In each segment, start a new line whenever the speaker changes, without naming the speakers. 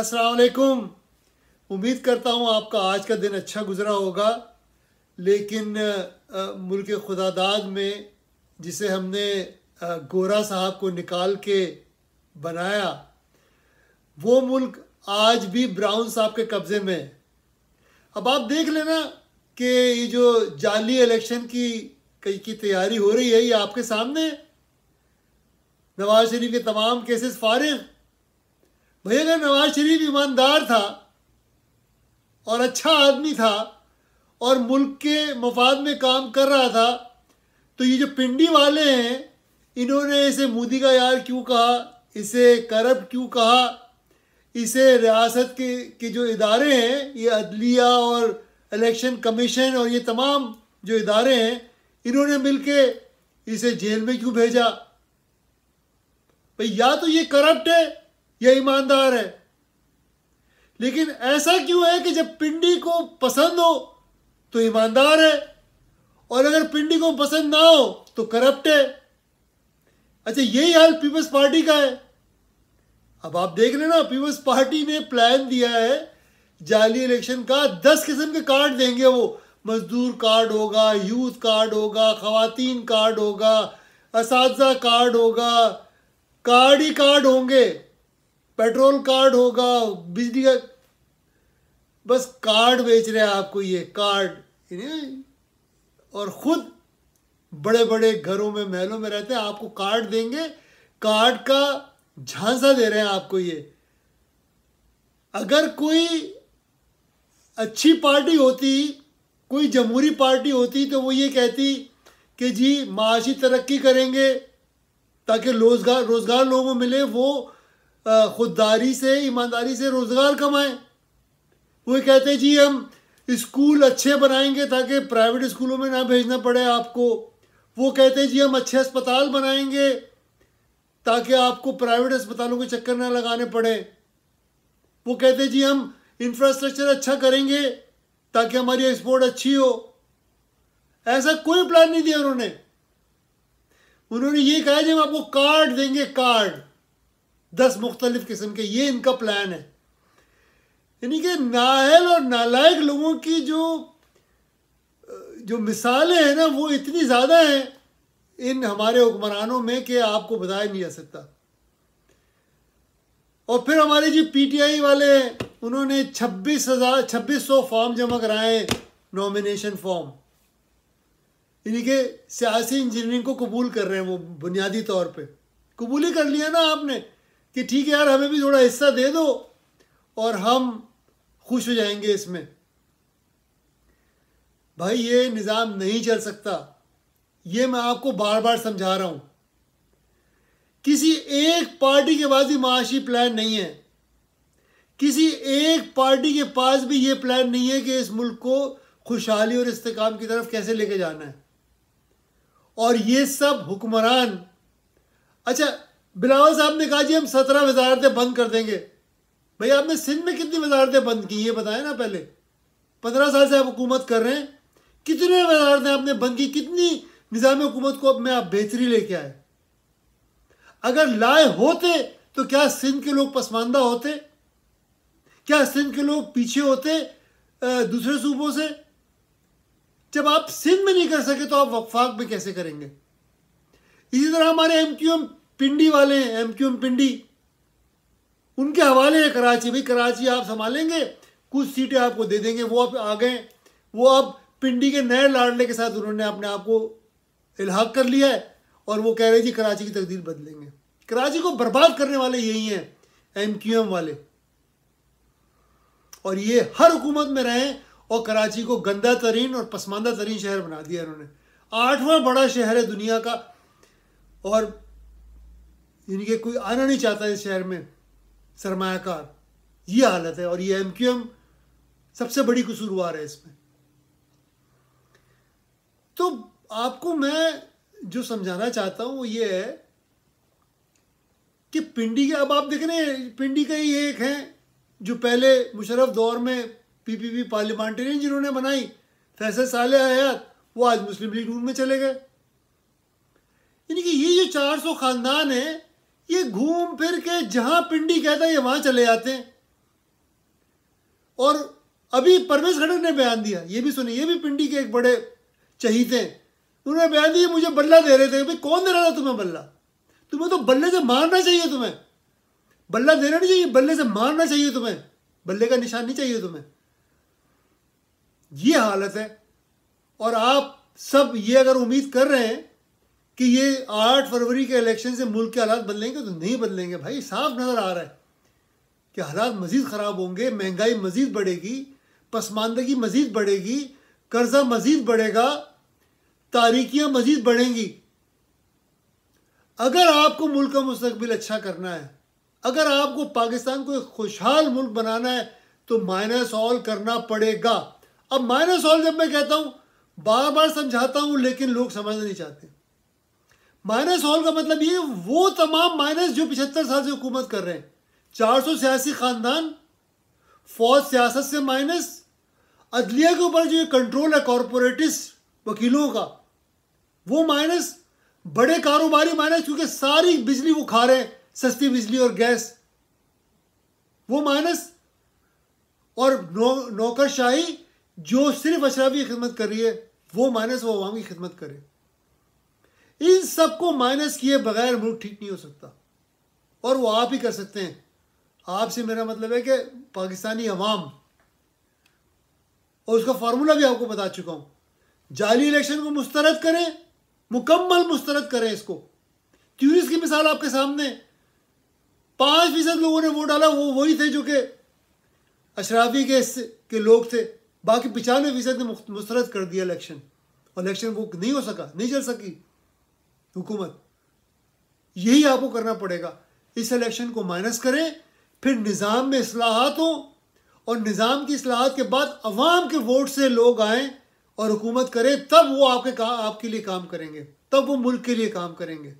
असलकुम उम्मीद करता हूँ आपका आज का दिन अच्छा गुज़रा होगा लेकिन मुल्क खुदादाद में जिसे हमने गोरा साहब को निकाल के बनाया वो मुल्क आज भी ब्राउन साहब के कब्ज़े में है अब आप देख लेना कि ये जो जाली इलेक्शन की कई की तैयारी हो रही है ये आपके सामने नवाज शरीफ के तमाम केसेस फारिग भाई अगर नवाज शरीफ ईमानदार था और अच्छा आदमी था और मुल्क के मफाद में काम कर रहा था तो ये जो पिंडी वाले हैं इन्होंने इसे मोदी का यार क्यों कहा इसे करप्ट क्यों कहा इसे रियासत के के जो इदारे हैं ये अदलिया और इलेक्शन कमीशन और ये तमाम जो इदारे हैं इन्होंने मिलके इसे जेल में क्यों भेजा भाई या तो ये करप्ट है यह ईमानदार है लेकिन ऐसा क्यों है कि जब पिंडी को पसंद हो तो ईमानदार है और अगर पिंडी को पसंद ना हो तो करप्ट है अच्छा यही हाल पीपल्स पार्टी का है अब आप देख रहे ना पीपल्स पार्टी ने प्लान दिया है जाली इलेक्शन का दस किस्म के कार्ड देंगे वो मजदूर कार्ड होगा यूथ कार्ड होगा खातन कार्ड होगा इस कार्ड होगा कार्ड ही कार्ड होंगे पेट्रोल कार्ड होगा बिजली का बस कार्ड बेच रहे हैं आपको ये कार्ड और ख़ुद बड़े बड़े घरों में महलों में रहते हैं आपको कार्ड देंगे कार्ड का झांसा दे रहे हैं आपको ये अगर कोई अच्छी पार्टी होती कोई जमहूरी पार्टी होती तो वो ये कहती कि जी माशी तरक्की करेंगे ताकि रोजगार रोज़गार लोगों को मिले वो खुददारी से ईमानदारी से रोज़गार कमाएं वो कहते हैं जी हम स्कूल अच्छे बनाएंगे ताकि प्राइवेट स्कूलों में ना भेजना पड़े आपको वो कहते हैं जी हम अच्छे अस्पताल बनाएंगे ताकि आपको प्राइवेट अस्पतालों के चक्कर ना लगाने पड़े वो कहते हैं जी हम इंफ्रास्ट्रक्चर अच्छा करेंगे ताकि हमारी एक्सपोर्ट अच्छी हो ऐसा कोई प्लान नहीं दिया उन्होंने उन्होंने ये कहा जी हम आपको कार्ड देंगे कार्ड दस मुख्तलिफ किस्म के ये इनका प्लान है यानी कि नाहल और नालायक लोगों की जो जो मिसालें हैं ना वो इतनी ज़्यादा हैं इन हमारे हुक्मरानों में कि आपको बताया नहीं जा सकता और फिर हमारे जी पीटीआई वाले हैं उन्होंने छब्बीस हज़ार छब्बीस सौ फॉर्म जमा कराए नॉमिनेशन फॉर्म यानी कि सियासी इंजीनियरिंग को कबूल कर रहे हैं वो बुनियादी तौर पे कबूल ही कर लिया ना आपने कि ठीक है यार हमें भी थोड़ा हिस्सा दे दो और हम खुश हो जाएंगे इसमें भाई ये निज़ाम नहीं चल सकता ये मैं आपको बार बार समझा रहा हूँ किसी एक पार्टी के पास भी माशी प्लान नहीं है किसी एक पार्टी के पास भी ये प्लान नहीं है कि इस मुल्क को खुशहाली और इस्तेकाम की तरफ कैसे लेके जाना है और ये सब हुक्मरान अच्छा बिलावल साहब ने कहा जी हम सत्रह वजारतें बंद कर देंगे भाई आपने सिंध में कितनी वजारतें बंद की ये बताया ना पहले पंद्रह साल से आप हुकूमत कर रहे हैं कितने वजारतें आपने बंद की कितनी निज़ाम हुकूमत को अब आप बेहतरी लेके आए अगर लाए होते तो क्या सिंध के लोग पसमानदा होते क्या सिंध के लोग पीछे होते दूसरे सूबों से जब आप सिंध में नहीं कर सके तो आप वफाक में कैसे करेंगे इसी तरह हमारे एम क्यू एम पिंडी वाले हैं एम क्यू एम पिंडी उनके हवाले है कराची भाई कराची आप संभालेंगे कुछ सीटें आपको दे देंगे वो अब आ गए वो अब पिंडी के नए लाडले के साथ उन्होंने अपने आप को इलाहा कर लिया है और वो कह रहे जी कराची की तकदीर बदलेंगे कराची को बर्बाद करने वाले यही हैं एम क्यू एम वाले और ये हर हुकूमत में रहे और कराची को गंदा तरीन और पसमानदा तरीन शहर बना दिया इन्होंने आठवां बड़ा शहर है दुनिया का और यानी कि कोई आना नहीं चाहता इस शहर में सरमाकार ये हालत है और ये एम क्यू एम सबसे बड़ी कसूरवार है इसमें तो आपको मैं जो समझाना चाहता हूँ वो ये है कि पिंडी के अब आप देख रहे हैं पिंडी का ही एक हैं जो पहले मुशरफ दौर में पीपीपी पार्लियामेंटेरियन जिन्होंने बनाई फैसल साल हयात वो आज मुस्लिम लीग नून में चले गए यानी कि ये जो 400 खानदान हैं ये घूम फिर के जहां पिंडी कहता है वहां चले जाते हैं और अभी परमेश खड़क ने बयान दिया ये भी सुनिए ये भी पिंडी के एक बड़े चहीते उन्होंने बयान दिया मुझे बल्ला दे रहे थे भाई कौन दे रहा था तुम्हें बल्ला तुम्हें तो बल्ले से मारना चाहिए तुम्हें बल्ला देना नहीं चाहिए बल्ले से मारना चाहिए तुम्हें बल्ले का निशान नहीं चाहिए तुम्हें ये हालत है और आप सब ये अगर उम्मीद कर रहे हैं कि ये आठ फरवरी के इलेक्शन से मुल्क के हालात बदलेंगे तो नहीं बदलेंगे भाई साफ नज़र आ रहा है कि हालात मज़ीद ख़राब होंगे महंगाई मज़ीद बढ़ेगी पसमानदगी मज़ीद बढ़ेगी कर्ज़ा मज़ीद बढ़ेगा तारीखियाँ मज़ीद बढ़ेंगी अगर आपको मुल्क का मुस्तबिल अच्छा करना है अगर आपको पाकिस्तान को एक खुशहाल मुल्क बनाना है तो माइनस ऑल करना पड़ेगा अब माइनस ऑल जब मैं कहता हूँ बार बार समझाता हूँ लेकिन लोग समझना नहीं चाहते माइनस ऑल का मतलब ये वो तमाम माइनस जो पिछहत्तर साल से हुकूमत कर रहे हैं चार सौ सियासी खानदान फौज सियासत से माइनस अदलिया के ऊपर जो कंट्रोल है कॉरपोरेटिस वकीलों का वो माइनस बड़े कारोबारी माइनस क्योंकि सारी बिजली वो खा रहे हैं सस्ती बिजली और गैस वो माइनस और नौ नौकरशाही जो सिर्फ अशराबी की खिदमत कर रही है वो माइनस वो आवाम की खिदमत करे इन सबको माइनस किए बगैर मुल्क ठीक नहीं हो सकता और वो आप ही कर सकते हैं आपसे मेरा मतलब है कि पाकिस्तानी अवाम और उसका फार्मूला भी आपको बता चुका हूँ जाली इलेक्शन को मुस्तरद करें मुकम्मल मुस्तरद करें इसको ट्यूरिस्ट की मिसाल आपके सामने पाँच फीसद लोगों ने वोट डाला वो वही थे जो कि अशराफी के के लोग थे बाकी पचानवे फीसद ने मुस्तरद कर दिया इलेक्शन और इलेक्शन वो नहीं हो सका नहीं चल सकी हुकूमत यही आपको करना पड़ेगा इस इलेक्शन को माइनस करें फिर निज़ाम में असलाहत हों और निज़ाम की असलाहत के बाद अवाम के वोट से लोग आएँ और हुकूमत करें तब वो आपके का आपके लिए काम करेंगे तब वो मुल्क के लिए काम करेंगे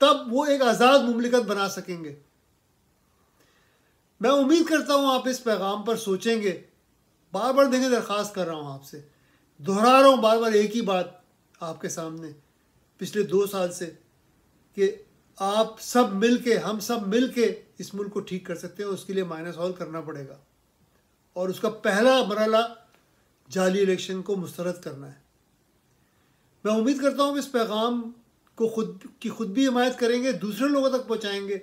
तब वो एक आज़ाद ममलिकत बना सकेंगे मैं उम्मीद करता हूँ आप इस पैगाम पर सोचेंगे बार बार देखें दरख्वास्त कर रहा हूँ आपसे दोहरा रहा हूँ बार बार एक ही बात आपके सामने पिछले दो साल से कि आप सब मिल के हम सब मिल के इस मुल्क को ठीक कर सकते हैं उसके लिए माइनस हॉल करना पड़ेगा और उसका पहला मरला जाली इलेक्शन को मुस्रद करना है मैं उम्मीद करता हूँ कि इस पैगाम को खुद की खुद भी हिमायत करेंगे दूसरे लोगों तक पहुँचाएंगे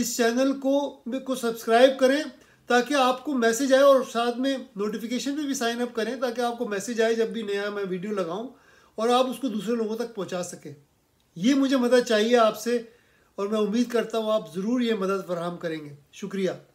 इस चैनल को को सब्सक्राइब करें ताकि आपको मैसेज आए और साथ में नोटिफिकेशन पे भी साइन अप करें ताकि आपको मैसेज आए जब भी नया मैं वीडियो लगाऊं और आप उसको दूसरे लोगों तक पहुंचा सकें ये मुझे मदद चाहिए आपसे और मैं उम्मीद करता हूँ आप ज़रूर ये मदद फराहम करेंगे शुक्रिया